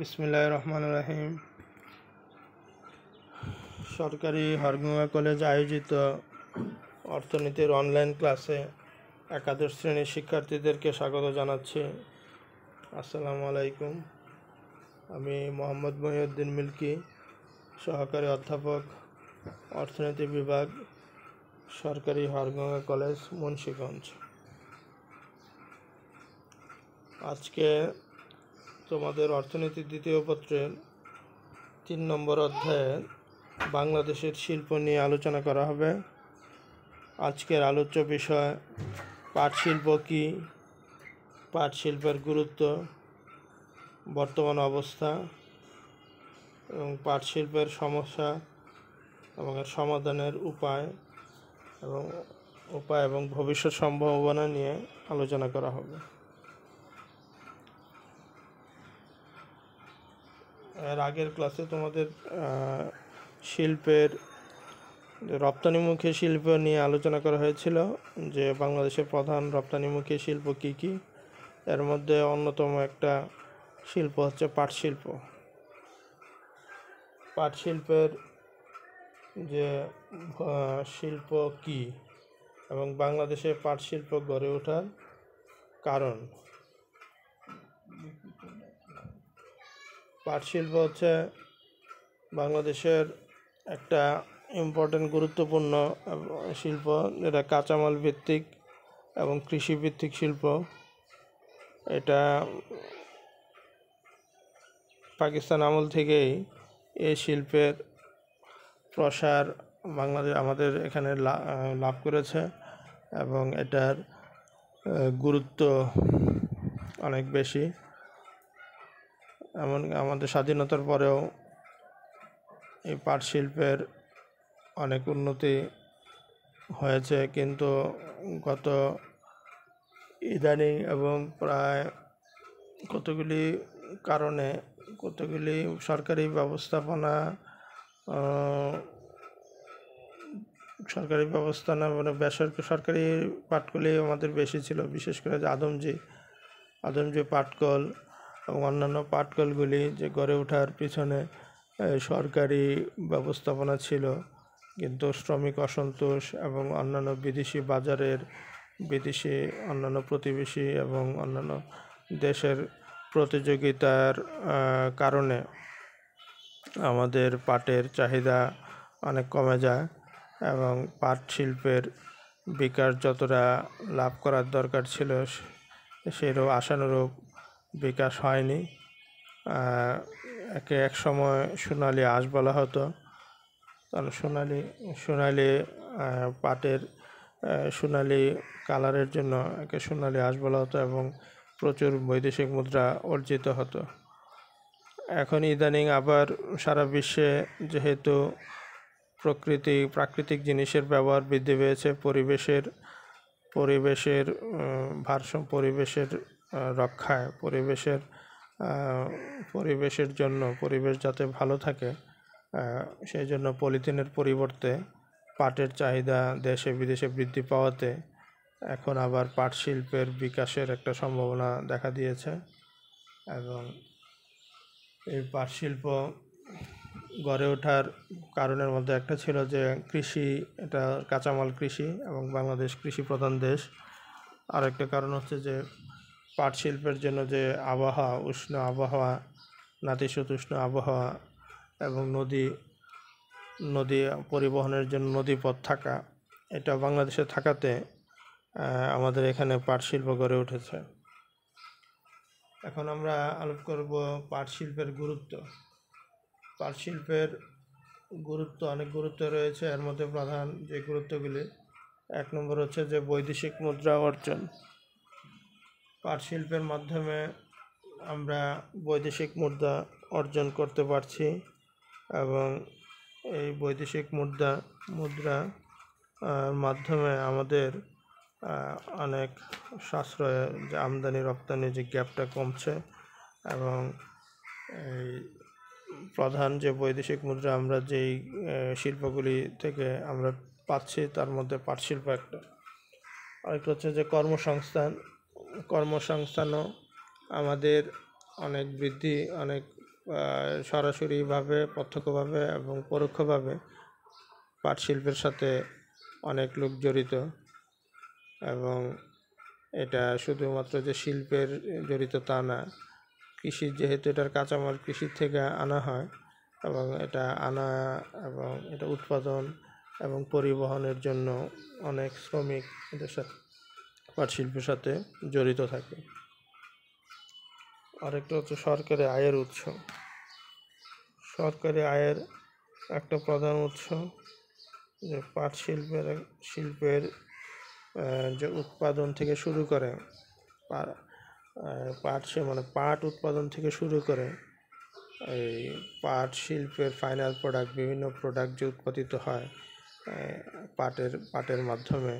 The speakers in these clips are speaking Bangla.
বিসমিল্লা রহমান রাহিম সরকারি হরগুয়া কলেজ আয়োজিত অর্থনীতির অনলাইন ক্লাসে একাদশ শ্রেণীর শিক্ষার্থীদেরকে স্বাগত জানাচ্ছি আসসালামু আলাইকুম আমি মোহাম্মদ মহিউদ্দিন মিল্কি সহকারী অধ্যাপক অর্থনীতি বিভাগ সরকারি হরগঙ্গা কলেজ মুন্সীগঞ্জ আজকে তোমাদের অর্থনীতির দ্বিতীয় পত্রের তিন নম্বর অধ্যায়ে বাংলাদেশের শিল্প নিয়ে আলোচনা করা হবে আজকের আলোচ্য বিষয় পাট শিল্প কী পাট শিল্পের গুরুত্ব বর্তমান অবস্থা এবং পাট শিল্পের সমস্যা এবং এর সমাধানের উপায় এবং উপায় এবং ভবিষ্যৎ সম্ভাবনা নিয়ে আলোচনা করা হবে এর আগের ক্লাসে তোমাদের শিল্পের রপ্তানিমুখী শিল্প নিয়ে আলোচনা করা হয়েছিল যে বাংলাদেশের প্রধান রপ্তানিমুখী শিল্প কী কী এর মধ্যে অন্যতম একটা শিল্প হচ্ছে পাট শিল্প পাট শিল্পের যে শিল্প কী এবং বাংলাদেশে পাট শিল্প গড়ে ওঠার কারণ পাট শিল্প হচ্ছে বাংলাদেশের একটা ইম্পর্টেন্ট গুরুত্বপূর্ণ শিল্প যেটা কাঁচামাল ভিত্তিক এবং কৃষিভিত্তিক শিল্প এটা পাকিস্তান আমল থেকেই এই শিল্পের প্রসার বাংলাদেশ আমাদের এখানে লাভ করেছে এবং এটার গুরুত্ব অনেক বেশি এমন আমাদের স্বাধীনতার পরেও এই পাট শিল্পের অনেক উন্নতি হয়েছে কিন্তু গত ইদানিং এবং প্রায় কতগুলি কারণে কতগুলি সরকারি ব্যবস্থাপনা সরকারি ব্যবস্থা না মানে বেসরকারি সরকারি পাটকলই আমাদের বেশি ছিল বিশেষ করে যে আদমজি আদমজি পাটকল এবং অন্যান্য পাটকলগুলি যে গড়ে ওঠার পিছনে সরকারি ব্যবস্থাপনা ছিল কিন্তু শ্রমিক অসন্তোষ এবং অন্যান্য বিদেশি বাজারের বিদেশি অন্যান্য প্রতিবেশী এবং অন্যান্য দেশের প্রতিযোগিতার কারণে আমাদের পাটের চাহিদা অনেক কমে যায় এবং পাট শিল্পের বিকাশ যতটা লাভ করার দরকার ছিল সেরও আশানুরূপ বিকাশ হয়নি একে এক সময় সোনালি আঁশ বলা হতো কারণ সোনালি সোনালি পাটের সোনালি কালারের জন্য একে সোনালি আঁশ বলা হতো এবং প্রচুর বৈদেশিক মুদ্রা অর্জিত হতো এখন ইদানিং আবার সারা বিশ্বে যেহেতু প্রকৃতি প্রাকৃতিক জিনিসের ব্যবহার বৃদ্ধি পেয়েছে পরিবেশের পরিবেশের ভারসাম্য পরিবেশের রক্ষায় পরিবেশের পরিবেশের জন্য পরিবেশ যাতে ভালো থাকে সেই জন্য পলিথিনের পরিবর্তে পাটের চাহিদা দেশে বিদেশে বৃদ্ধি পাওয়াতে এখন আবার পাট শিল্পের বিকাশের একটা সম্ভাবনা দেখা দিয়েছে এবং এই পাট শিল্প গড়ে ওঠার কারণের মধ্যে একটা ছিল যে কৃষি এটা কাঁচামাল কৃষি এবং বাংলাদেশ কৃষি প্রধান দেশ আর একটা কারণ হচ্ছে যে পাট শিল্পের জন্য যে আবহাওয়া উষ্ণ আবহাওয়া নাতিশীতোষ্ণ আবহাওয়া এবং নদী নদী পরিবহনের জন্য নদীপথ থাকা এটা বাংলাদেশে থাকাতে আমাদের এখানে পাট শিল্প গড়ে উঠেছে এখন আমরা আলোপ করব পাট শিল্পের গুরুত্ব পাট শিল্পের গুরুত্ব অনেক গুরুত্ব রয়েছে এর মধ্যে প্রধান যে গুরুত্বগুলি এক নম্বর হচ্ছে যে বৈদেশিক মুদ্রা অর্জন পাট শিল্পের মাধ্যমে আমরা বৈদেশিক মুদ্রা অর্জন করতে পারছি এবং এই বৈদেশিক মুদ্রা মুদ্রা মাধ্যমে আমাদের অনেক সাশ্রয়ে যে আমদানি রপ্তানি যে গ্যাপটা কমছে এবং এই প্রধান যে বৈদেশিক মুদ্রা আমরা যেই শিল্পগুলি থেকে আমরা পাচ্ছি তার মধ্যে পাট শিল্প একটা আরেকটা হচ্ছে যে কর্মসংস্থান কর্মসংস্থানও আমাদের অনেক বৃদ্ধি অনেক সরাসরিভাবে প্রত্যক্ষভাবে এবং পরোক্ষভাবে পাট শিল্পের সাথে অনেক লোক জড়িত এবং এটা শুধুমাত্র যে শিল্পের জড়িত তা না কৃষি যেহেতু এটার কাঁচামাল কৃষি থেকে আনা হয় এবং এটা আনা এবং এটা উৎপাদন এবং পরিবহনের জন্য অনেক শ্রমিক এদের সাথে পাট শিল্পের সাথে জড়িত থাকে আরেকটা হচ্ছে সরকারি আয়ের উৎস সরকারি আয়ের একটা প্রধান উৎস যে পাট শিল্পের শিল্পের যে উৎপাদন থেকে শুরু করে পাট সে মানে পাট উৎপাদন থেকে শুরু করে এই পাট শিল্পের ফাইনাল প্রোডাক্ট বিভিন্ন প্রোডাক্ট যে উৎপাদিত হয় পাটের পাটের মাধ্যমে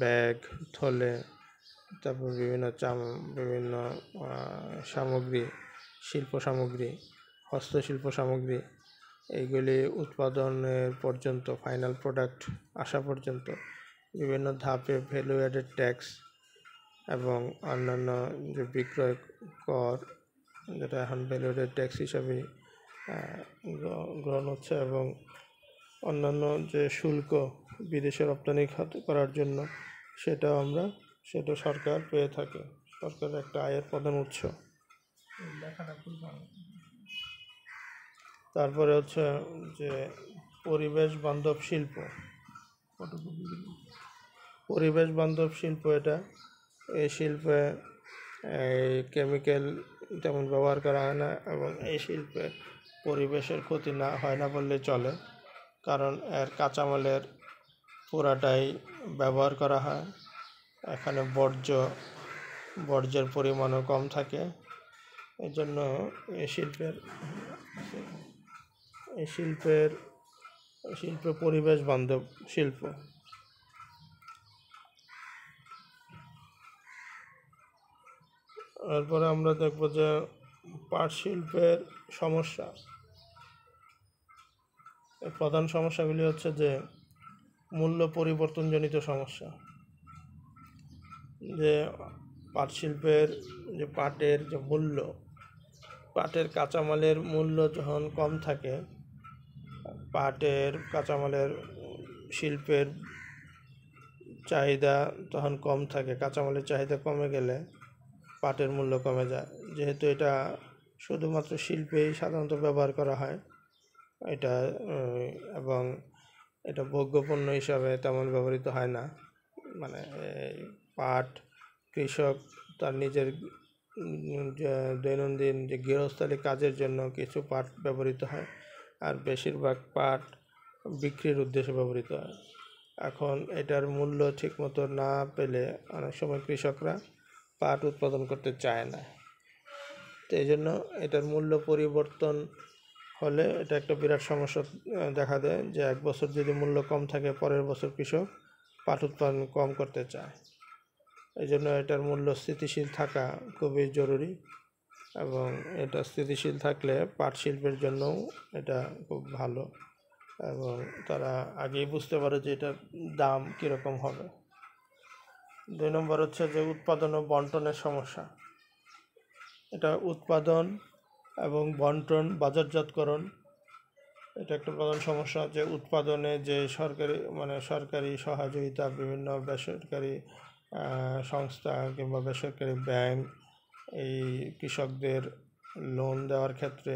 ব্যাগ থলে তারপর বিভিন্ন চাম বিভিন্ন সামগ্রী শিল্প সামগ্রী হস্তশিল্প সামগ্রী এইগুলি উৎপাদনের পর্যন্ত ফাইনাল প্রোডাক্ট আসা পর্যন্ত বিভিন্ন ধাপে ভ্যালু অ্যাডেড ট্যাক্স এবং অন্যান্য যে বিক্রয় কর যেটা এখন ভ্যালু অ্যাডেড ট্যাক্স হিসাবে গ্রহণ হচ্ছে এবং অন্যান্য যে শুল্ক বিদেশে রপ্তানি খাত করার জন্য সেটা আমরা সেটা সরকার পেয়ে থাকে সরকারের একটা আয়ের প্রধান উৎস তারপরে হচ্ছে যে পরিবেশ বান্ধব শিল্প পরিবেশ বান্ধব শিল্প এটা এই শিল্পে এই কেমিক্যাল তেমন ব্যবহার করা হয় না এবং এই শিল্পে পরিবেশের ক্ষতি না হয় না বললে চলে কারণ এর কাঁচামালের পুরাটাই ব্যবহার করা হয় এখানে বর্জ্য বর্জ্যের পরিমাণও কম থাকে এই জন্য এই শিল্পের এই শিল্পের শিল্প পরিবেশ বান্ধব শিল্প তারপরে আমরা দেখব যে পাট শিল্পের সমস্যা প্রধান সমস্যাগুলি হচ্ছে যে মূল্য পরিবর্তনজনিত সমস্যা যে পাট শিল্পের যে পাটের যে মূল্য পাটের কাঁচামালের মূল্য যখন কম থাকে পাটের কাঁচামালের শিল্পের চাহিদা তখন কম থাকে কাঁচামালের চাহিদা কমে গেলে পাটের মূল্য কমে যায় যেহেতু এটা শুধুমাত্র শিল্পেই সাধারণত ব্যবহার করা হয় এটা এবং এটা ভোগ্যপণ্য হিসাবে তেমন ব্যবহৃত হয় না মানে পাট কৃষক তার নিজের দৈনন্দিন যে গৃহস্থলী কাজের জন্য কিছু পাট ব্যবহৃত হয় আর বেশিরভাগ পাট বিক্রির উদ্দেশ্যে ব্যবহৃত হয় এখন এটার মূল্য ঠিকমতো না পেলে অনেক সময় কৃষকরা পাট উৎপাদন করতে চায় না তো এই জন্য এটার মূল্য পরিবর্তন হলে এটা একটা বিরাট সমস্যা দেখা দেয় যে এক বছর যদি মূল্য কম থাকে পরের বছর কৃষক পাট উৎপাদন কম করতে চায় এই জন্য এটার মূল্য স্থিতিশীল থাকা খুবই জরুরি এবং এটা স্থিতিশীল থাকলে পাট শিল্পের জন্যও এটা খুব ভালো এবং তারা আগেই বুঝতে পারে যে এটার দাম কীরকম হবে দুই নম্বর হচ্ছে যে উৎপাদন ও বন্টনের সমস্যা এটা উৎপাদন এবং বন্টন বাজারজাতকরণ এটা একটা প্রধান সমস্যা যে উৎপাদনে যে সরকারি মানে সরকারি সহযোগিতা বিভিন্ন বেসরকারি সংস্থা কিংবা বেসরকারি ব্যাংক এই কৃষকদের লোন দেওয়ার ক্ষেত্রে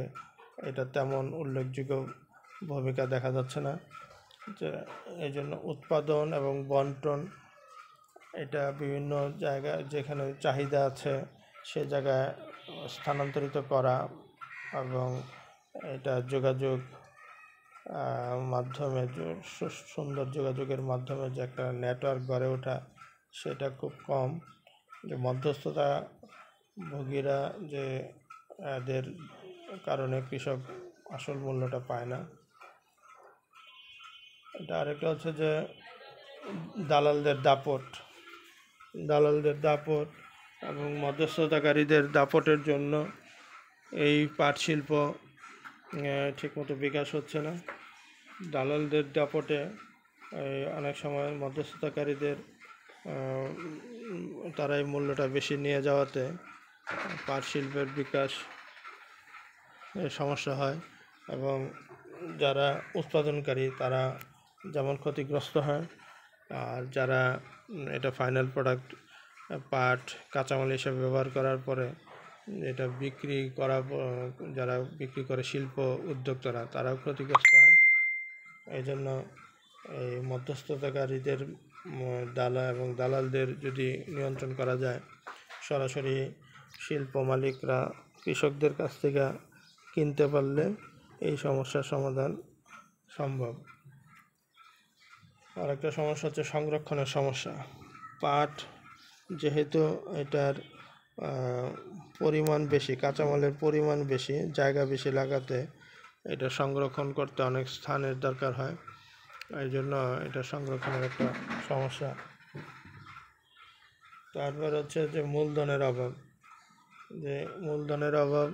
এটা তেমন উল্লেখযোগ্য ভূমিকা দেখা যাচ্ছে না যে এই জন্য উৎপাদন এবং বন্টন এটা বিভিন্ন জায়গায় যেখানে চাহিদা আছে সে জায়গায় স্থানান্তরিত করা এবং এটা যোগাযোগ মাধ্যমে সুন্দর যোগাযোগের মাধ্যমে যে একটা নেটওয়ার্ক গড়ে ওঠা সেটা খুব কম যে মধ্যস্থতা ভোগীরা যে এদের কারণে কৃষক আসল মূল্যটা পায় না এটা আরেকটা হচ্ছে যে দালালদের দাপট দালালদের দাপট এবং মধ্যস্থতাকারীদের দাপটের জন্য এই পাট শিল্প ঠিকমতো বিকাশ হচ্ছে না দালালদের দাপটে অনেক সময় মধ্যস্থতাকারীদের তারাই মূল্যটা বেশি নিয়ে যাওয়াতে পাট শিল্পের বিকাশ সমস্যা হয় এবং যারা উৎপাদনকারী তারা যেমন ক্ষতিগ্রস্ত হয় আর যারা এটা ফাইনাল প্রোডাক্ট পাট কাঁচামাল হিসেবে ব্যবহার করার পরে এটা বিক্রি করা যারা বিক্রি করে শিল্প উদ্যোক্তারা তারাও ক্ষতিগ্রস্ত হয় এই জন্য এই মধ্যস্থতাকারীদের দালা এবং দালালদের যদি নিয়ন্ত্রণ করা যায় সরাসরি শিল্প মালিকরা কৃষকদের কাছ থেকে কিনতে পারলে এই সমস্যার সমাধান সম্ভব আরেকটা সমস্যা হচ্ছে সংরক্ষণের সমস্যা পাট যেহেতু এটার পরিমাণ বেশি কাঁচামালের পরিমাণ বেশি জায়গা বেশি লাগাতে এটা সংরক্ষণ করতে অনেক স্থানের দরকার হয় এই জন্য এটা সংরক্ষণের একটা সমস্যা তারপর হচ্ছে যে মূলধনের অভাব যে মূলধনের অভাব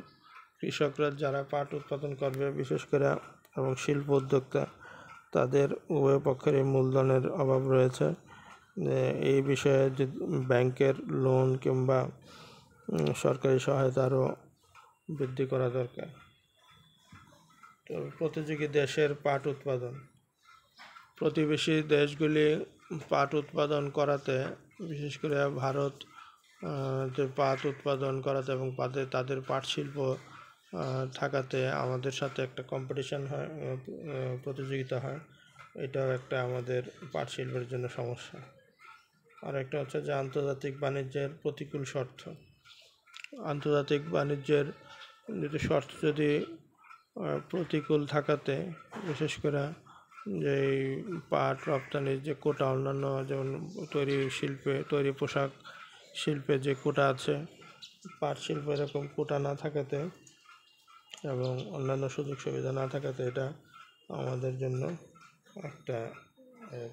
কৃষকরা যারা পাট উৎপাদন করবে বিশেষ করে এবং শিল্প উদ্যোক্তা তাদের উভয় পক্ষেরই মূলধনের অভাব রয়েছে এই বিষয়ে যে ব্যাংকের লোন কিংবা সরকারি সহায়তা আরও বৃদ্ধি করা দরকার তো প্রতিযোগী দেশের পাট উৎপাদন প্রতিবেশী দেশগুলি পাট উৎপাদন করাতে বিশেষ করে ভারত যে পাট উৎপাদন করাতে এবং পাতে তাদের পাট শিল্প থাকাতে আমাদের সাথে একটা কম্পিটিশান হয় প্রতিযোগিতা হয় এটাও একটা আমাদের পাট শিল্পের জন্য সমস্যা আর একটা হচ্ছে যে আন্তর্জাতিক বাণিজ্যের প্রতিকূল শর্ত আন্তর্জাতিক বাণিজ্যের যদি শর্ত যদি প্রতিকূল থাকাতে বিশেষ করে যে পাট রপ্তানির যে কোটা অন্যান্য যেমন তৈরি শিল্পে তৈরি পোশাক শিল্পে যে কোটা আছে পাট শিল্প এরকম কোটা না থাকাতে এবং অন্যান্য সুযোগ সুবিধা না থাকাতে এটা আমাদের জন্য একটা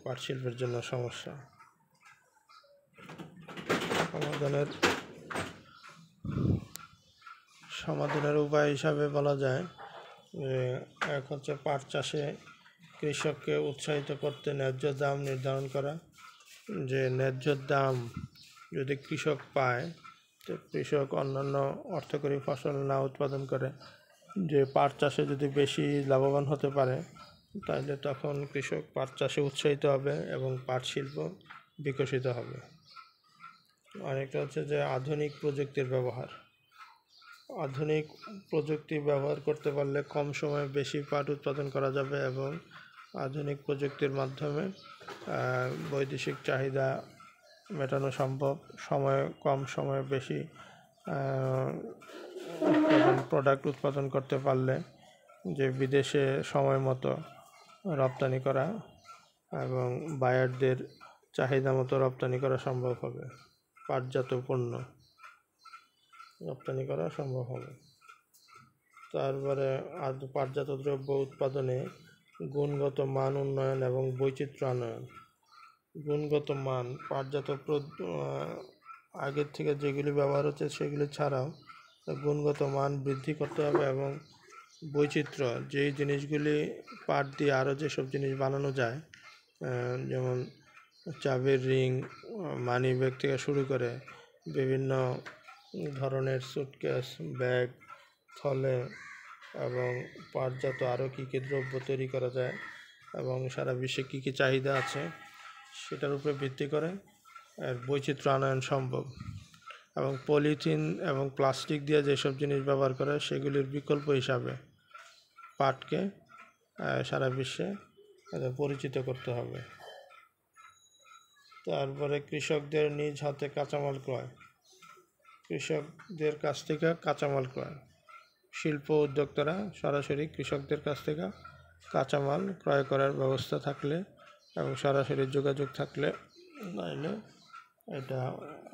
পাট শিল্পের জন্য সমস্যা সমাধানের সমাধানের উপায় হিসাবে বলা যায় যে এক হচ্ছে পাট চাষে কৃষককে উৎসাহিত করতে ন্যায্য দাম নির্ধারণ করা যে ন্যায্য দাম যদি কৃষক পায় তো কৃষক অন্যান্য অর্থকরী ফসল না উৎপাদন করে যে পাট চাষে যদি বেশি লাভবান হতে পারে তাহলে তখন কৃষক পাট চাষে উৎসাহিত হবে এবং পাট শিল্প বিকশিত হবে আরেকটা হচ্ছে যে আধুনিক প্রযুক্তির ব্যবহার আধুনিক প্রযুক্তি ব্যবহার করতে পারলে কম সময়ে বেশি পাট উৎপাদন করা যাবে এবং আধুনিক প্রযুক্তির মাধ্যমে বৈদেশিক চাহিদা মেটানো সম্ভব সময়ে কম সময়ে বেশি প্রোডাক্ট উৎপাদন করতে পারলে যে বিদেশে সময় মতো রপ্তানি করা এবং বায়ারদের চাহিদা মতো রপ্তানি করা সম্ভব হবে পাটজাত পণ্য রপ্তানি করা সম্ভব হবে তারপরে পাটজাত দ্রব্য উৎপাদনে গুণগত মান উন্নয়ন এবং বৈচিত্র্য আনয়ন গুণগত মান পাটজাত আগের থেকে যেগুলি ব্যবহার হচ্ছে সেগুলি ছাড়াও গুণগত মান বৃদ্ধি করতে হবে এবং বৈচিত্র্য যেই জিনিসগুলি পাট দিয়ে আরও যেসব জিনিস বানানো যায় যেমন চাবির রিং মানি ব্যাগ থেকে শুরু করে বিভিন্ন ধরনের সুটকেস ব্যাগ থলে এবং পাটজাত আরও কী কী দ্রব্য তৈরি করা যায় এবং সারা বিশ্বে কী কী চাহিদা আছে সেটার উপরে ভিত্তি করে এর বৈচিত্র্য আনয়ন সম্ভব এবং পলিথিন এবং প্লাস্টিক দিয়ে যেসব জিনিস ব্যবহার করে সেগুলির বিকল্প হিসাবে পাটকে সারা বিশ্বে পরিচিত করতে হবে তারপরে কৃষকদের নিজ হাতে কাঁচামাল ক্রয় কৃষকদের কাছ থেকে কাঁচামাল ক্রয় শিল্প উদ্যোক্তারা সরাসরি কৃষকদের কাছ থেকে কাঁচামাল ক্রয় করার ব্যবস্থা থাকলে এবং সরাসরি যোগাযোগ থাকলে নাইলে এটা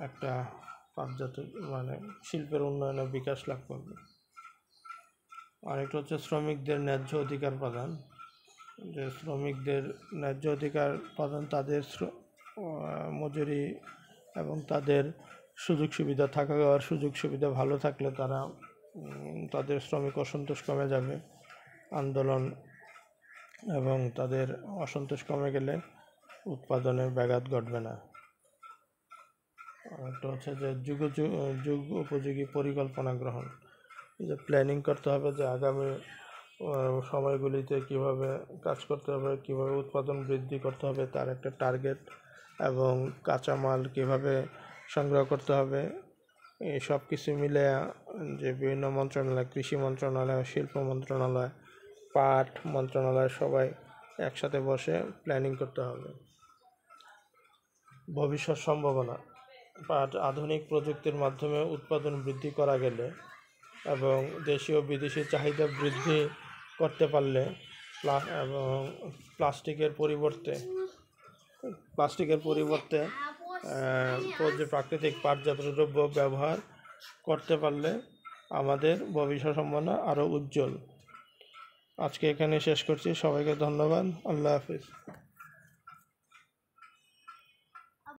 একটা পাবজাত মানে শিল্পের উন্নয়নে বিকাশ লাভ করবে আরেকটা হচ্ছে শ্রমিকদের ন্যায্য অধিকার প্রদান যে শ্রমিকদের ন্যায্য অধিকার প্রদান তাদের মজুরি এবং তাদের সুযোগ সুবিধা থাকা আর সুযোগ সুবিধা ভালো থাকলে তারা তাদের শ্রমিক অসন্তোষ কমে যাবে আন্দোলন এবং তাদের অসন্তোষ কমে গেলে উৎপাদনে ব্যাঘাত ঘটবে না একটা হচ্ছে যে যুগ যুগ উপযোগী পরিকল্পনা গ্রহণ যে প্ল্যানিং করতে হবে যে আগামী সময়গুলিতে কিভাবে কাজ করতে হবে কিভাবে উৎপাদন বৃদ্ধি করতে হবে তার একটা টার্গেট এবং কাঁচামাল কীভাবে সংগ্রহ করতে হবে এই সব কিছু মিলে যে বিভিন্ন মন্ত্রণালয় কৃষি মন্ত্রণালয় শিল্প মন্ত্রণালয় পাট মন্ত্রণালয় সবাই একসাথে বসে প্ল্যানিং করতে হবে ভবিষ্যৎ সম্ভাবনা পাট আধুনিক প্রযুক্তির মাধ্যমে উৎপাদন বৃদ্ধি করা গেলে এবং দেশীয় বিদেশি চাহিদা বৃদ্ধি করতে পারলে এবং প্লাস্টিকের পরিবর্তে প্লাস্টিকের পরিবর্তে যে প্রাকৃতিক পাটজাত দ্রব্য ব্যবহার করতে পারলে আমাদের ভবিষ্যৎ সম্ভাবনা আরও উজ্জ্বল আজকে এখানে শেষ করছি সবাইকে ধন্যবাদ আল্লাহ হাফিজ